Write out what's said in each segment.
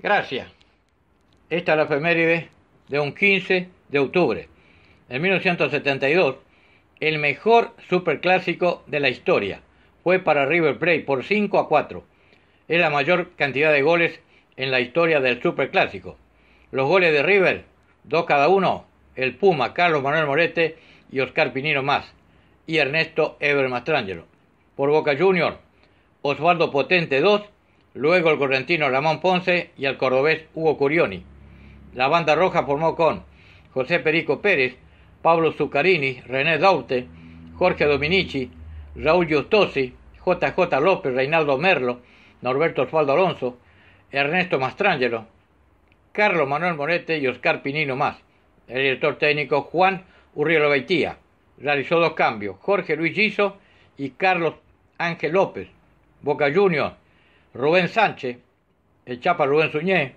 Gracias. Esta es la efeméride de un 15 de octubre. En 1972, el mejor superclásico de la historia fue para River Plate por 5 a 4. Es la mayor cantidad de goles en la historia del superclásico. Los goles de River, dos cada uno, el Puma Carlos Manuel Morete y Oscar Pinino más, y Ernesto Ever Mastrangelo. Por Boca Junior, Osvaldo Potente 2 luego el correntino Ramón Ponce y el cordobés Hugo Curioni. La banda roja formó con José Perico Pérez, Pablo Zuccarini, René Daute, Jorge Dominici, Raúl Giustosi, JJ López, Reinaldo Merlo, Norberto Osvaldo Alonso, Ernesto Mastrangelo, Carlos Manuel Monete y Oscar Pinino más. El director técnico Juan Urrielo Beitía realizó dos cambios, Jorge Luis Giso y Carlos Ángel López. Boca Juniors Rubén Sánchez, el Chapa Rubén Suñé,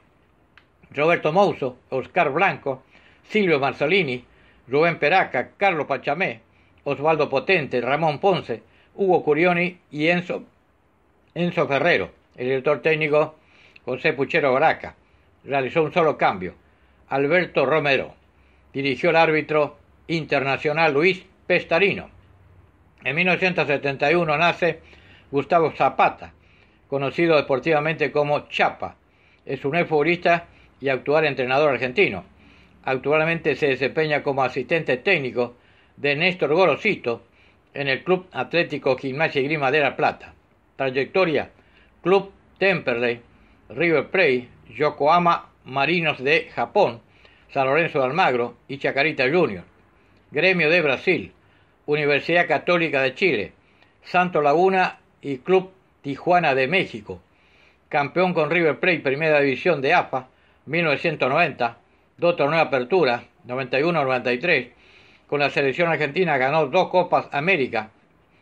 Roberto Mouso, Oscar Blanco, Silvio Marzolini, Rubén Peraca, Carlos Pachamé, Osvaldo Potente, Ramón Ponce, Hugo Curioni y Enzo, Enzo Ferrero. El director técnico José Puchero Baraca realizó un solo cambio. Alberto Romero dirigió el árbitro internacional Luis Pestarino. En 1971 nace Gustavo Zapata, conocido deportivamente como Chapa. Es un exfutbolista y actual entrenador argentino. Actualmente se desempeña como asistente técnico de Néstor Gorosito en el Club Atlético Gimnasia y Grima de La Plata. Trayectoria: Club Temperley, River Plate, Yokohama Marinos de Japón, San Lorenzo de Almagro y Chacarita Junior. Gremio de Brasil, Universidad Católica de Chile, Santo Laguna y Club Tijuana de México, campeón con River Plate Primera División de APA 1990, dos torneos de apertura 91-93, con la selección argentina ganó dos Copas América,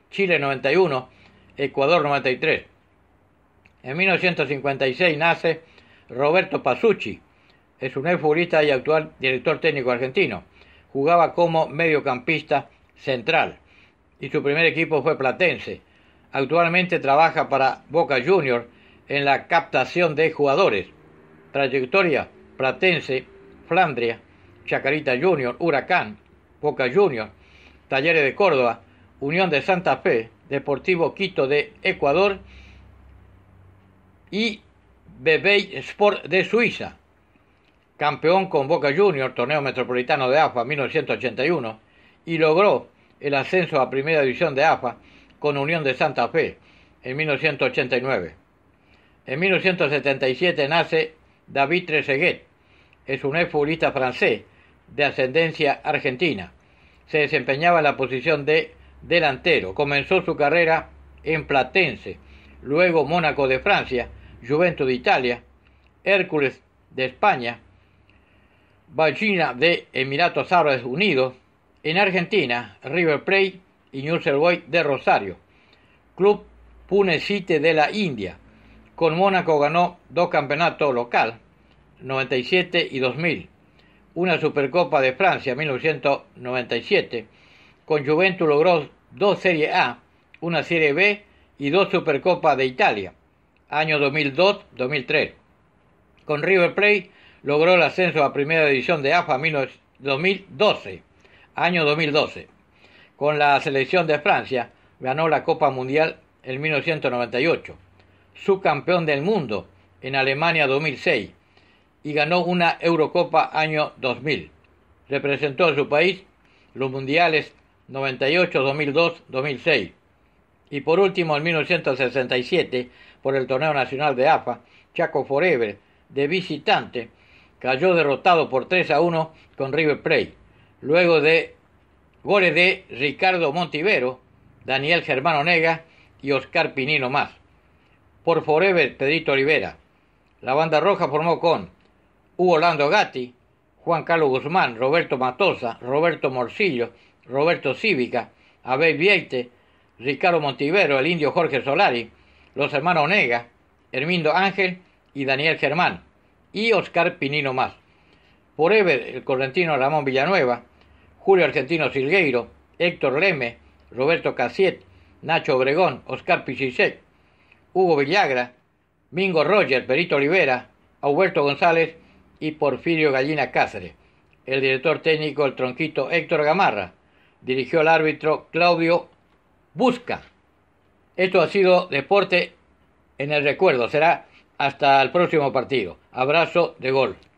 Chile 91, Ecuador 93. En 1956 nace Roberto Pasucci, es un futbolista y actual director técnico argentino. Jugaba como mediocampista central y su primer equipo fue Platense. Actualmente trabaja para Boca Junior en la captación de jugadores. Trayectoria Platense, Flandria, Chacarita Junior, Huracán, Boca Junior, Talleres de Córdoba, Unión de Santa Fe, Deportivo Quito de Ecuador y Bebey Sport de Suiza. Campeón con Boca Junior, torneo metropolitano de AFA 1981, y logró el ascenso a Primera División de AFA con Unión de Santa Fe en 1989. En 1977 nace David Trezeguet, es un ex futbolista francés de ascendencia argentina. Se desempeñaba en la posición de delantero. Comenzó su carrera en Platense, luego Mónaco de Francia, ...Juventus de Italia, Hércules de España, Ballina de Emiratos Árabes Unidos, en Argentina, River Plate y Boy de Rosario, club Pune de la India. Con Mónaco ganó dos campeonatos local, 97 y 2000, una Supercopa de Francia 1997, con Juventus logró dos Serie A, una Serie B y dos Supercopas de Italia, año 2002-2003. Con River Plate logró el ascenso a primera división de AFA 2012, año 2012 con la selección de Francia, ganó la Copa Mundial en 1998, subcampeón del mundo en Alemania 2006 y ganó una Eurocopa año 2000. Representó a su país los mundiales 98, 2002, 2006 y por último en 1967 por el torneo nacional de AFA, Chaco Forever de visitante cayó derrotado por 3 a 1 con River Plate, luego de Goles de Ricardo Montivero, Daniel Germán Onega y Oscar Pinino más. Por Forever, Pedrito Olivera. La banda roja formó con Hugo Lando Gatti, Juan Carlos Guzmán, Roberto Matosa, Roberto Morcillo, Roberto Cívica, Abel Vieite, Ricardo Montivero, el indio Jorge Solari, los hermanos Onega, Hermindo Ángel y Daniel Germán, y Oscar Pinino más. Forever, el correntino Ramón Villanueva, Julio Argentino Silgueiro, Héctor Leme, Roberto Casiet, Nacho Obregón, Oscar Pichichet, Hugo Villagra, Mingo Roger, Perito Olivera, Alberto González y Porfirio Gallina Cáceres. El director técnico, el tronquito Héctor Gamarra. Dirigió al árbitro Claudio Busca. Esto ha sido Deporte en el Recuerdo. Será hasta el próximo partido. Abrazo de gol.